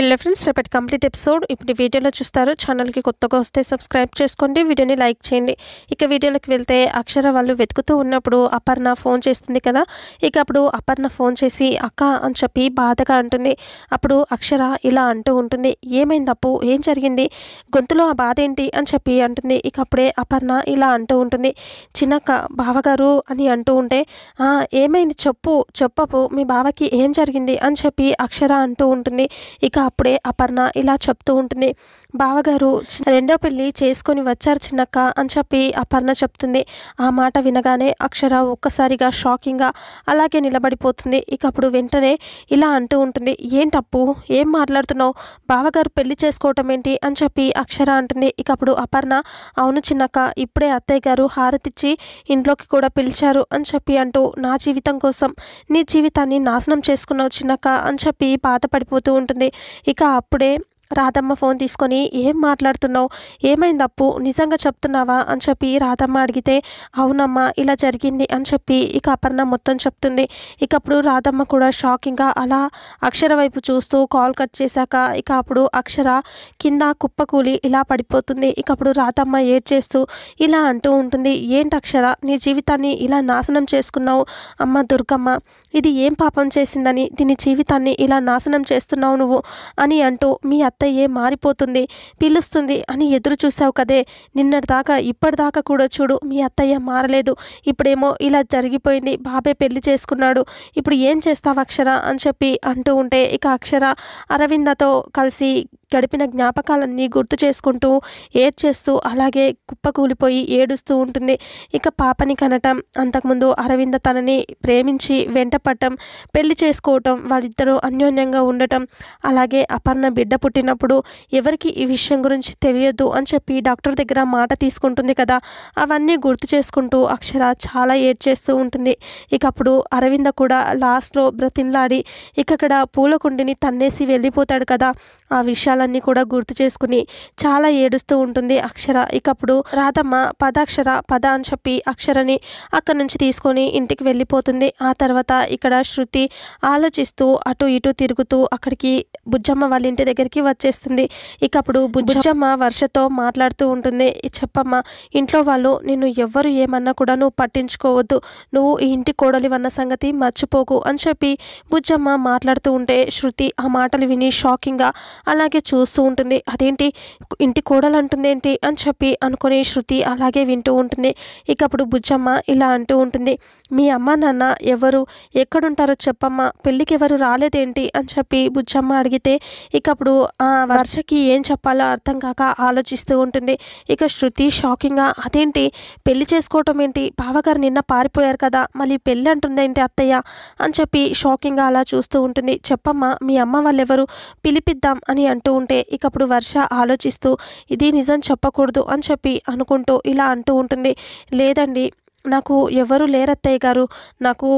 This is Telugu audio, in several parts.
హెల్లో ఫ్రెండ్స్ రేపటి కంప్లీట్ ఎపిసోడ్ ఇప్పుడు వీడియోలో చూస్తారు ఛానల్కి కొత్తగా వస్తే సబ్స్క్రైబ్ చేసుకోండి వీడియోని లైక్ చేయండి ఇక వీడియోలోకి వెళ్తే అక్షర వాళ్ళు వెతుకుతూ ఉన్నప్పుడు అపర్ణ ఫోన్ చేస్తుంది కదా ఇక అప్పుడు అపర్ణ ఫోన్ చేసి అక్క అని చెప్పి బాధగా అంటుంది అప్పుడు అక్షర ఇలా అంటూ ఉంటుంది ఏమైంది అప్పు ఏం జరిగింది గొంతులో ఆ బాధ ఏంటి అని చెప్పి అంటుంది ఇక అప్పుడే అపర్ణ ఇలా అంటూ ఉంటుంది చిన్నక్క బావగారు అని అంటూ ఉంటే ఏమైంది చెప్పు చెప్పపు మీ బావకి ఏం జరిగింది అని చెప్పి అక్షర అంటూ ఉంటుంది ఇక అప్పుడే అపర్ణ ఇలా చెప్తూ ఉంటుంది బావగారు రెండో పెళ్ళి చేసుకొని వచ్చారు చిన్నక్క అని చెప్పి అపర్ణ చెప్తుంది ఆ మాట వినగానే అక్షర ఒక్కసారిగా షాకింగ్గా అలాగే నిలబడిపోతుంది ఇక అప్పుడు వెంటనే ఇలా అంటూ ఉంటుంది ఏంటప్పు ఏం మాట్లాడుతున్నావు బావగారు పెళ్లి చేసుకోవటం ఏంటి అని చెప్పి అక్షర అంటుంది ఇక అప్పుడు అపర్ణ అవును చిన్నక్క ఇప్పుడే అత్తయ్య గారు హారతిచ్చి ఇంట్లోకి కూడా పిలిచారు అని చెప్పి అంటూ నా జీవితం కోసం నీ జీవితాన్ని నాశనం చేసుకున్నావు చిన్నక్క అని చెప్పి బాధపడిపోతూ ఉంటుంది ఇక అప్పుడే రాధమ్మ ఫోన్ తీసుకొని ఏం మాట్లాడుతున్నావు ఏమైంది అప్పు నిజంగా చెప్తున్నావా అని చెప్పి రాధమ్మ అడిగితే అవునమ్మా ఇలా జరిగింది అని చెప్పి ఇక అపర్ణ మొత్తం చెప్తుంది ఇక అప్పుడు రాధమ్మ కూడా షాకింగ్గా అలా అక్షర వైపు చూస్తూ కాల్ కట్ చేశాక ఇక అప్పుడు అక్షర కింద కుప్పకూలి ఇలా పడిపోతుంది ఇక అప్పుడు రాధమ్మ ఏడ్చేస్తూ ఇలా అంటూ ఉంటుంది ఏంటి అక్షర నీ జీవితాన్ని ఇలా నాశనం చేసుకున్నావు అమ్మ దుర్గమ్మ ఇది ఏం పాపం చేసిందని దీని జీవితాన్ని ఇలా నాశనం చేస్తున్నావు నువ్వు అని అంటూ మీ అత్త అత్తయ్యే మారిపోతుంది పిలుస్తుంది అని ఎదురు చూసావు కదే నిన్నటిదాకా ఇప్పటిదాకా కూడా చూడు మీ అత్తయ్య మారలేదు ఇప్పుడేమో ఇలా జరిగిపోయింది బాబే పెళ్లి చేసుకున్నాడు ఇప్పుడు ఏం చేస్తావు అక్షర అని చెప్పి అంటూ ఉంటే ఇక అక్షర అరవిందతో కలిసి గడిపిన జ్ఞాపకాలన్నీ గుర్తు చేసుకుంటూ ఏడ్చేస్తూ అలాగే కుప్పకూలిపోయి ఏడుస్తూ ఉంటుంది ఇక పాపని కనటం అంతకుముందు అరవింద తనని ప్రేమించి వెంటపడటం పెళ్లి చేసుకోవటం వాళ్ళిద్దరూ అన్యోన్యంగా ఉండటం అలాగే అపర్ణ బిడ్డ పుట్టినప్పుడు ఎవరికి ఈ విషయం గురించి తెలియదు అని చెప్పి డాక్టర్ దగ్గర మాట తీసుకుంటుంది కదా అవన్నీ గుర్తు చేసుకుంటూ అక్షర చాలా ఏడ్చేస్తూ ఉంటుంది ఇక అప్పుడు అరవింద కూడా లాస్ట్లో బ్రతిన్లాడి ఇక అక్కడ పూలకుండిని తన్నేసి వెళ్ళిపోతాడు కదా ఆ విషయాలు విషయాలన్నీ కూడా గుర్తు చేసుకుని చాలా ఏడుస్తూ ఉంటుంది అక్షర ఇకప్పుడు రాధమ్మ పదాక్షర పద అని చెప్పి అక్షరని అక్కడి నుంచి తీసుకొని ఇంటికి వెళ్ళిపోతుంది ఆ తర్వాత ఇక్కడ శృతి ఆలోచిస్తూ అటు ఇటు తిరుగుతూ అక్కడికి బుజ్జమ్మ వాళ్ళ ఇంటి దగ్గరికి వచ్చేస్తుంది ఇకప్పుడు బుజ్జమ్మ వర్షతో మాట్లాడుతూ ఉంటుంది చెప్పమ్మ ఇంట్లో వాళ్ళు నిన్ను ఎవ్వరు ఏమన్నా కూడా నువ్వు పట్టించుకోవద్దు నువ్వు ఈ ఇంటి కోడలి వన్న సంగతి మర్చిపోకు అని చెప్పి బుజ్జమ్మ మాట్లాడుతూ ఉంటే శృతి ఆ మాటలు విని షాకింగ్గా అలాగే చూస్తూ ఉంటుంది అదేంటి ఇంటి కోడలు అంటుందేంటి అని చెప్పి అనుకుని శృతి అలాగే వింటూ ఉంటుంది ఇక అప్పుడు బుజ్జమ్మ ఇలా అంటూ ఉంటుంది మీ అమ్మ నాన్న ఎవరు ఎక్కడుంటారో చెప్పమ్మా పెళ్ళికి ఎవరు రాలేదేంటి అని చెప్పి బుజ్జమ్మ అడిగితే ఇక అప్పుడు వర్షకి ఏం చెప్పాలో అర్థం కాక ఆలోచిస్తూ ఉంటుంది ఇక శృతి షాకింగ్గా అదేంటి పెళ్లి చేసుకోవటం ఏంటి బావగారు నిన్న పారిపోయారు కదా మళ్ళీ పెళ్ళి అంటుందేంటి అత్తయ్య అని చెప్పి షాకింగ్గా అలా చూస్తూ ఉంటుంది చెప్పమ్మా మీ అమ్మ వాళ్ళెవరు పిలిపిద్దాం అని అంటూ ఉంటే ఇకప్పుడు వర్ష ఆలోచిస్తూ ఇది నిజం చెప్పకూడదు అని చెప్పి అనుకుంటూ ఇలా అంటూ ఉంటుంది లేదండి నాకు ఎవరు లేరత్తయ్య గారు నాకు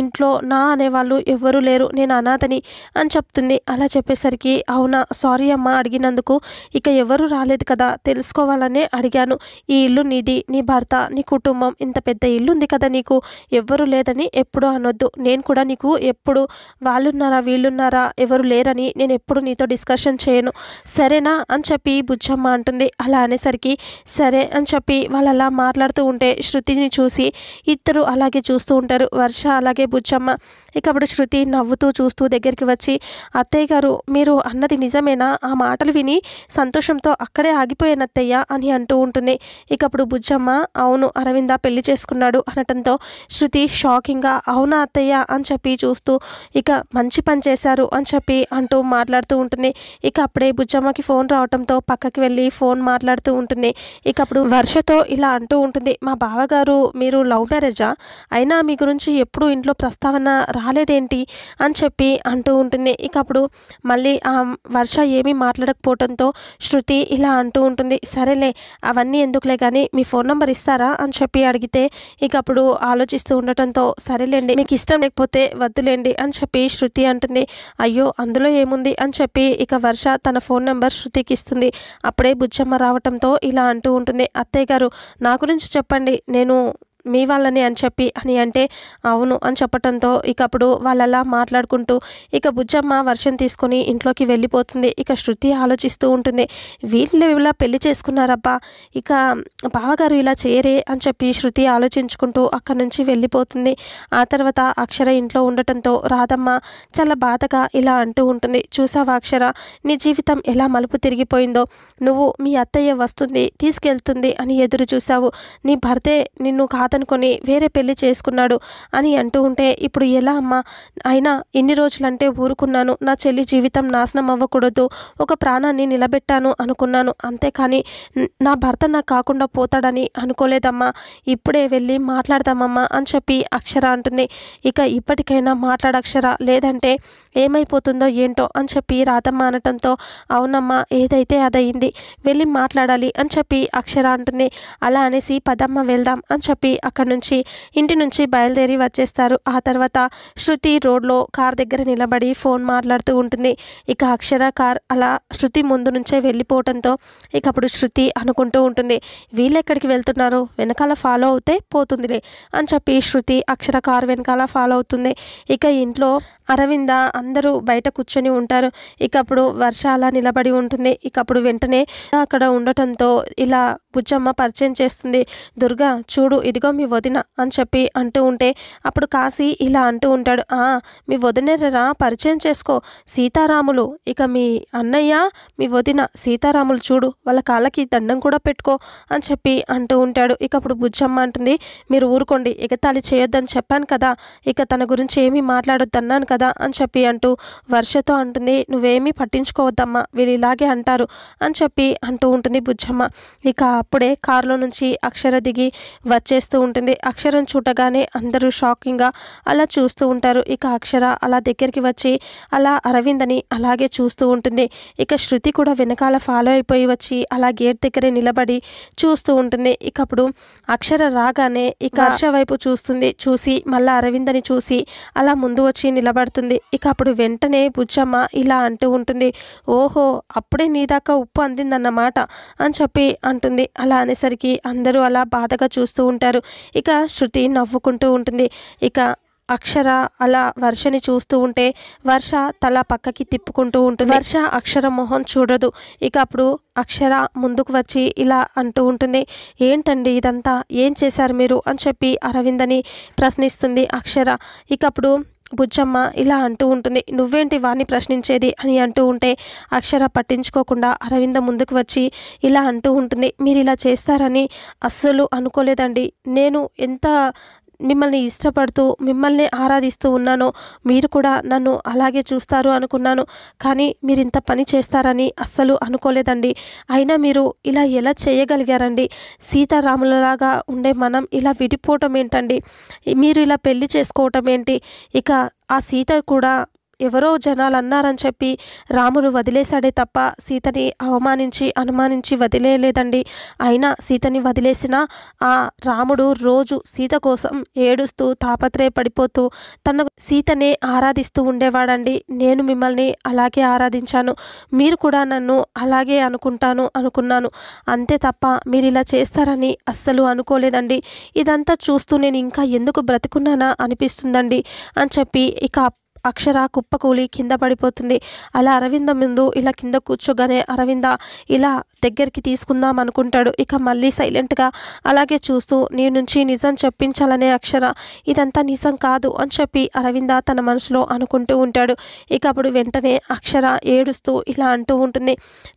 ఇంట్లో నా అనేవాళ్ళు ఎవ్వరూ లేరు నేను అనాథని అని చెప్తుంది అలా చెప్పేసరికి అవునా సారీ అమ్మ అడిగినందుకు ఇక ఎవరు రాలేదు కదా తెలుసుకోవాలనే అడిగాను ఈ ఇల్లు నీది నీ భర్త నీ కుటుంబం ఇంత పెద్ద ఇల్లు ఉంది కదా నీకు ఎవ్వరు లేదని ఎప్పుడు అనొద్దు నేను కూడా నీకు ఎప్పుడు వాళ్ళున్నారా వీళ్ళున్నారా ఎవరు లేరని నేను ఎప్పుడు నీతో డిస్కషన్ చేయను సరేనా అని చెప్పి బుజ్జమ్మ అంటుంది అలా అనేసరికి సరే అని చెప్పి వాళ్ళు అలా మాట్లాడుతూ ఉంటే శృతిని చూసి ఇద్దరు అలాగే చూస్తూ ఉంటారు వర్ష అలాగే అలాగే బుజ్జమ్మ ఇక అప్పుడు శృతి నవ్వుతూ చూస్తూ దగ్గరికి వచ్చి అత్తయ్య గారు మీరు అన్నది నిజమేనా ఆ మాటలు విని సంతోషంతో అక్కడే అత్తయ్య అని అంటూ ఉంటుంది ఇక అప్పుడు బుజ్జమ్మ అవును అరవింద పెళ్లి చేసుకున్నాడు అనటంతో శృతి షాకింగ్గా అవునా అత్తయ్య అని చెప్పి చూస్తూ ఇక మంచి పని చేశారు అని చెప్పి అంటూ మాట్లాడుతూ ఉంటుంది ఇక అప్పుడే బుజ్జమ్మకి ఫోన్ రావడంతో పక్కకి వెళ్ళి ఫోన్ మాట్లాడుతూ ఉంటుంది ఇక అప్పుడు వర్షతో ఇలా అంటూ ఉంటుంది మా బావగారు మీరు లవ్ మ్యారేజా అయినా మీ గురించి ఇంట్లో ఇంట్లో ప్రస్తావన రాలేదేంటి అని చెప్పి అంటూ ఉంటుంది ఇక అప్పుడు మళ్ళీ ఆ వర్ష ఏమీ మాట్లాడకపోవడంతో శృతి ఇలా అంటూ ఉంటుంది సరేలే అవన్నీ ఎందుకులే కానీ మీ ఫోన్ నెంబర్ ఇస్తారా అని చెప్పి అడిగితే ఇక అప్పుడు ఆలోచిస్తూ ఉండటంతో సరేలేండి మీకు ఇష్టం లేకపోతే వద్దులేండి అని చెప్పి శృతి అంటుంది అయ్యో అందులో ఏముంది అని చెప్పి ఇక వర్ష తన ఫోన్ నెంబర్ శృతికి ఇస్తుంది అప్పుడే బుజ్జమ్మ రావటంతో ఇలా అంటూ ఉంటుంది అత్తయ్య గారు నా గురించి చెప్పండి నేను మీ వాళ్ళని అని చెప్పి అని అంటే అవును అని చెప్పటంతో ఇక అప్పుడు వాళ్ళలా మాట్లాడుకుంటూ ఇక బుజ్జమ్మ వర్షం తీసుకొని ఇంట్లోకి వెళ్ళిపోతుంది ఇక శృతి ఆలోచిస్తూ ఉంటుంది వీళ్ళు ఇలా పెళ్లి చేసుకున్నారబ్బా ఇక బావగారు ఇలా చేయరే అని చెప్పి శృతి ఆలోచించుకుంటూ అక్కడి నుంచి వెళ్ళిపోతుంది ఆ తర్వాత అక్షర ఇంట్లో ఉండటంతో రాధమ్మ చాలా బాధగా ఇలా అంటూ ఉంటుంది చూసావా అక్షర నీ జీవితం ఎలా మలుపు తిరిగిపోయిందో నువ్వు మీ అత్తయ్య వస్తుంది తీసుకెళ్తుంది అని ఎదురు చూసావు నీ భర్తే నిన్ను ఖాత అతను కొని వేరే పెళ్లి చేసుకున్నాడు అని అంటూ ఉంటే ఇప్పుడు ఎలా అమ్మా అయినా ఎన్ని రోజులంటే ఊరుకున్నాను నా చెల్లి జీవితం నాశనం అవ్వకూడదు ఒక ప్రాణాన్ని నిలబెట్టాను అనుకున్నాను అంతేకాని నా భర్త నాకు కాకుండా పోతాడని అనుకోలేదమ్మా ఇప్పుడే వెళ్ళి మాట్లాడదామమ్మా అని చెప్పి అక్షర అంటుంది ఇక ఇప్పటికైనా మాట్లాడక్షర లేదంటే ఏమైపోతుందో ఏంటో అని చెప్పి రాధమ్మ అనటంతో అవునమ్మా ఏదైతే అదయింది వెళ్ళి మాట్లాడాలి అని చెప్పి అక్షర అంటుంది అలా అనేసి పదమ్మ వెళ్దాం అని చెప్పి అక్కడి నుంచి ఇంటి నుంచి బయలుదేరి వచ్చేస్తారు ఆ తర్వాత శృతి రోడ్లో కార్ దగ్గర నిలబడి ఫోన్ మాట్లాడుతూ ఉంటుంది ఇక అక్షర కార్ అలా శృతి ముందు నుంచే వెళ్ళిపోవడంతో ఇక అప్పుడు శృతి అనుకుంటూ ఉంటుంది వీళ్ళెక్కడికి వెళ్తున్నారు వెనకాల ఫాలో అవుతే పోతుందిలే అని చెప్పి శృతి అక్షర కార్ వెనకాల ఫాలో అవుతుంది ఇక ఇంట్లో అరవింద అందరూ బయట కూర్చొని ఉంటారు ఇక అప్పుడు వర్షాల నిలబడి ఉంటుంది ఇక అప్పుడు వెంటనే అక్కడ ఉండటంతో ఇలా బుజ్జమ్మ పరిచయం చేస్తుంది దుర్గా చూడు ఇదిగో మీ వదిన అని చెప్పి అంటూ ఉంటే అప్పుడు కాశీ ఇలా అంటూ ఉంటాడు ఆ మీ వదినరా పరిచయం చేసుకో సీతారాములు ఇక మీ అన్నయ్య మీ వదిన సీతారాములు చూడు వాళ్ళ కాళ్ళకి దండం కూడా పెట్టుకో అని చెప్పి అంటూ ఉంటాడు ఇక అప్పుడు బుజ్జమ్మ అంటుంది మీరు ఊరుకోండి ఎగతాళి చేయొద్దని చెప్పాను కదా ఇక తన గురించి ఏమీ మాట్లాడొద్దన్నాను కదా అని చెప్పి అంటూ వర్షతో అంటుంది నువ్వేమీ పట్టించుకోవద్దమ్మా వీళ్ళు ఇలాగే అంటారు అని చెప్పి అంటూ ఉంటుంది బుజ్జమ్మ ఇక అప్పుడే కారులో నుంచి అక్షర దిగి వచ్చేస్తూ ఉంటుంది అక్షరం చూడగానే అందరూ షాకింగ్గా అలా చూస్తూ ఉంటారు ఇక అక్షర అలా దగ్గరికి వచ్చి అలా అరవింద్ అని అలాగే చూస్తూ ఉంటుంది ఇక శృతి కూడా వెనకాల ఫాలో అయిపోయి వచ్చి అలా గేట్ దగ్గరే నిలబడి చూస్తూ ఉంటుంది ఇక అప్పుడు అక్షర రాగానే ఇక అర్ష వైపు చూస్తుంది చూసి మళ్ళీ అరవిందని చూసి అలా ముందు వచ్చి నిలబడుతుంది ఇక అప్పుడు అప్పుడు వెంటనే బుచ్చమ్మ ఇలా అంటూ ఉంటుంది ఓహో అప్పుడే నీ దాకా ఉప్పు అందిందన్నమాట అని చెప్పి అంటుంది అలా అనేసరికి అందరూ అలా బాధగా చూస్తూ ఉంటారు ఇక శృతి నవ్వుకుంటూ ఉంటుంది ఇక అక్షర అలా వర్షని చూస్తూ ఉంటే వర్ష తల పక్కకి తిప్పుకుంటూ ఉంటుంది వర్ష అక్షర మొహం చూడదు ఇక అప్పుడు అక్షర ముందుకు వచ్చి ఇలా అంటూ ఉంటుంది ఏంటండి ఇదంతా ఏం చేశారు మీరు అని చెప్పి అరవిందని ప్రశ్నిస్తుంది అక్షర ఇక అప్పుడు బుజ్జమ్మ ఇలా అంటూ ఉంటుంది నువ్వేంటి వాణ్ణి ప్రశ్నించేది అని అంటూ ఉంటే అక్షర పట్టించుకోకుండా అరవింద ముందుకు వచ్చి ఇలా అంటూ ఉంటుంది మీరు ఇలా చేస్తారని అస్సలు అనుకోలేదండి నేను ఎంత మిమ్మల్ని ఇష్టపడుతూ మిమ్మల్ని ఆరాధిస్తూ ఉన్నాను మీరు కూడా నన్ను అలాగే చూస్తారు అనుకున్నాను కానీ మీరు ఇంత పని చేస్తారని అస్సలు అనుకోలేదండి అయినా మీరు ఇలా ఎలా చేయగలిగారండి సీతారాములలాగా ఉండే మనం ఇలా విడిపోవటం ఏంటండి మీరు ఇలా పెళ్లి చేసుకోవటం ఏంటి ఇక ఆ సీత కూడా ఎవరో జనాలు అన్నారని చెప్పి రాముడు వదిలేశాడే తప్ప సీతని అవమానించి అనుమానించి వదిలేయలేదండి అయినా సీతని వదిలేసిన ఆ రాముడు రోజు సీత కోసం ఏడుస్తూ తాపత్రయపడిపోతూ తన సీతనే ఆరాధిస్తూ ఉండేవాడండి నేను మిమ్మల్ని అలాగే ఆరాధించాను మీరు కూడా నన్ను అలాగే అనుకుంటాను అనుకున్నాను అంతే తప్ప మీరు ఇలా చేస్తారని అస్సలు అనుకోలేదండి ఇదంతా చూస్తూ నేను ఇంకా ఎందుకు బ్రతుకున్నానా అనిపిస్తుందండి అని చెప్పి ఇక అక్షర కుప్పకూలి కింద పడిపోతుంది అలా అరవింద ముందు ఇలా కింద కూర్చోగానే అరవింద ఇలా దగ్గరికి తీసుకుందాం అనుకుంటాడు ఇక మళ్ళీ సైలెంట్గా అలాగే చూస్తూ నీ నుంచి నిజం చెప్పించాలనే అక్షర ఇదంతా నిజం కాదు అని చెప్పి అరవింద తన మనసులో అనుకుంటూ ఉంటాడు ఇక అప్పుడు వెంటనే అక్షర ఏడుస్తూ ఇలా అంటూ ఉంటుంది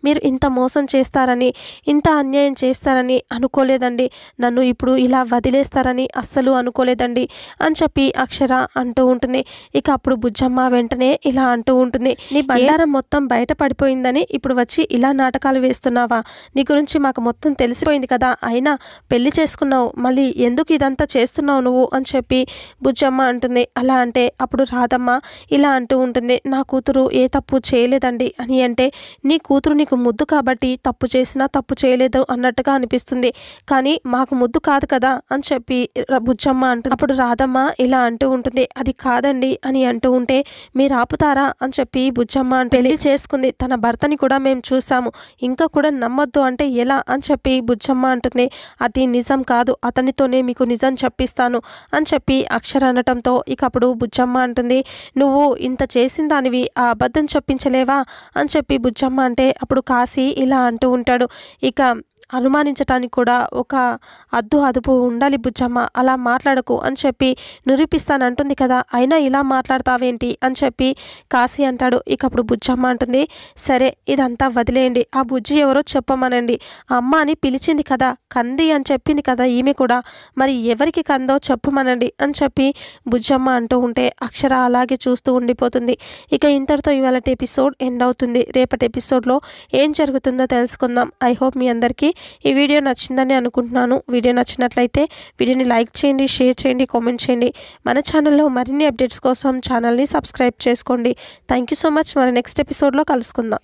మీరు ఇంత మోసం చేస్తారని ఇంత అన్యాయం చేస్తారని అనుకోలేదండి నన్ను ఇప్పుడు ఇలా వదిలేస్తారని అస్సలు అనుకోలేదండి అని చెప్పి అక్షర అంటూ ఉంటుంది ఇక అప్పుడు బుజ్జి బుజ్జమ్మ వెంటనే ఇలా అంటూ ఉంటుంది నీ బండారం మొత్తం బయట పడిపోయిందని ఇప్పుడు వచ్చి ఇలా నాటకాలు వేస్తున్నావా నీ గురించి మాకు మొత్తం తెలిసిపోయింది కదా అయినా పెళ్లి చేసుకున్నావు మళ్ళీ ఎందుకు ఇదంతా చేస్తున్నావు నువ్వు అని చెప్పి బుజ్జమ్మ అంటుంది అలా అంటే అప్పుడు రాధమ్మ ఇలా అంటూ ఉంటుంది నా కూతురు ఏ తప్పు చేయలేదండి అని అంటే నీ కూతురు నీకు ముద్దు కాబట్టి తప్పు చేసినా తప్పు చేయలేదు అన్నట్టుగా అనిపిస్తుంది కానీ మాకు ముద్దు కాదు కదా అని చెప్పి బుజ్జమ్మ అంటుంది అప్పుడు రాధమ్మ ఇలా అంటూ ఉంటుంది అది కాదండి అని అంటూ ఉంటే మీరు ఆపుతారా అని చెప్పి బుజ్జమ్మ పెళ్లి చేసుకుంది తన భర్తని కూడా మేము చూసాము ఇంకా కూడా నమ్మొద్దు అంటే ఎలా అని చెప్పి బుజ్జమ్మ అంటుంది అది నిజం కాదు అతనితోనే మీకు నిజం చెప్పిస్తాను అని చెప్పి అక్షర అనటంతో ఇక అప్పుడు బుజ్జమ్మ అంటుంది నువ్వు ఇంత చేసిన దానివి ఆ అబద్ధం చెప్పించలేవా అని చెప్పి బుజ్జమ్మ అంటే అప్పుడు కాశీ ఇలా అంటూ ఉంటాడు ఇక అనుమానించటానికి కూడా ఒక అద్దు అదుపు ఉండాలి బుజ్జమ్మ అలా మాట్లాడకు అని చెప్పి నిరూపిస్తానంటుంది కదా అయినా ఇలా మాట్లాడతావేంటి అని చెప్పి కాశీ అంటాడు ఇక అప్పుడు బుజ్జమ్మ అంటుంది సరే ఇదంతా వదిలేయండి ఆ బుజ్జి ఎవరో చెప్పమనండి అమ్మ అని పిలిచింది కదా కంది అని చెప్పింది కదా ఈమె కూడా మరి ఎవరికి కందో చెప్పమనండి అని చెప్పి బుజ్జమ్మ అంటూ ఉంటే అక్షర అలాగే చూస్తూ ఉండిపోతుంది ఇక ఇంతటితో ఇవాళ ఎపిసోడ్ ఎండ్ అవుతుంది రేపటి ఎపిసోడ్లో ఏం జరుగుతుందో తెలుసుకుందాం ఐ హోప్ మీ అందరికీ ఈ వీడియో నచ్చిందని అనుకుంటున్నాను వీడియో నచ్చినట్లయితే వీడియోని లైక్ చేయండి షేర్ చేయండి కామెంట్ చేయండి మన ఛానల్లో మరిన్ని అప్డేట్స్ కోసం ఛానల్ని సబ్స్క్రైబ్ చేసుకోండి థ్యాంక్ సో మచ్ మన నెక్స్ట్ ఎపిసోడ్లో కలుసుకుందాం